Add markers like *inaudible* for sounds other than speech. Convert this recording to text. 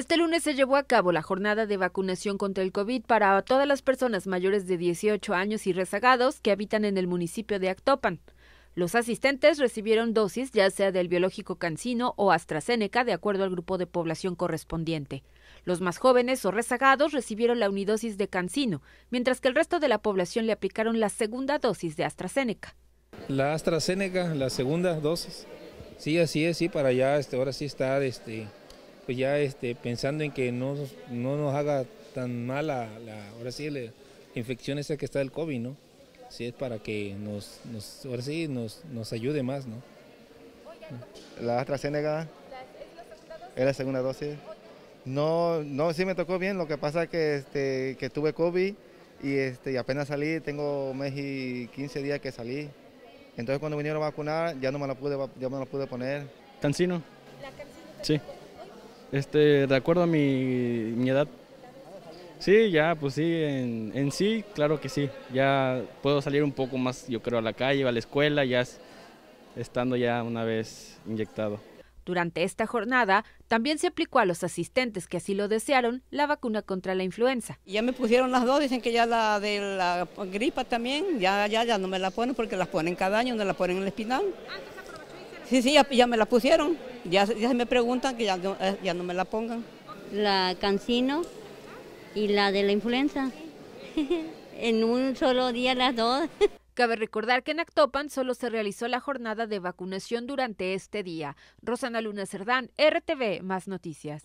Este lunes se llevó a cabo la jornada de vacunación contra el COVID para todas las personas mayores de 18 años y rezagados que habitan en el municipio de Actopan. Los asistentes recibieron dosis ya sea del biológico Cancino o AstraZeneca de acuerdo al grupo de población correspondiente. Los más jóvenes o rezagados recibieron la unidosis de Cancino, mientras que el resto de la población le aplicaron la segunda dosis de AstraZeneca. La AstraZeneca, la segunda dosis. Sí, así es, sí, para allá este, ahora sí está este, pues ya este, pensando en que no, nos haga tan mala, la, ahora la, infección esa que está del COVID, ¿no? Sí, es para que nos, ahora sí, nos, nos ayude más, ¿no? La AstraZeneca es la segunda dosis. No, no, sí me tocó bien, lo que pasa es que, este, tuve COVID y, este, apenas salí, tengo mes y 15 días que salí. Entonces cuando vinieron a vacunar ya no me la pude, ya me la pude poner. ¿Cancino? ¿La cancino? Sí. Este, de acuerdo a mi, edad. Sí, ya, pues sí, en, sí, claro que sí. Ya puedo salir un poco más, yo creo, a la calle, a la escuela, ya estando ya una vez inyectado. Durante esta jornada también se aplicó a los asistentes que así lo desearon la vacuna contra la influenza. Ya me pusieron las dos, dicen que ya la de la gripa también, ya ya ya no me la ponen porque las ponen cada año, no la ponen en el espinal. Ah, sí, sí, ya, ya me la pusieron. Ya, se me preguntan que ya no, eh, ya no me la pongan. La cancino y la de la influenza. *laughs* en un solo día las dos. *laughs* Cabe recordar que en Actopan solo se realizó la jornada de vacunación durante este día. Rosana Luna Cerdán, RTV, más noticias.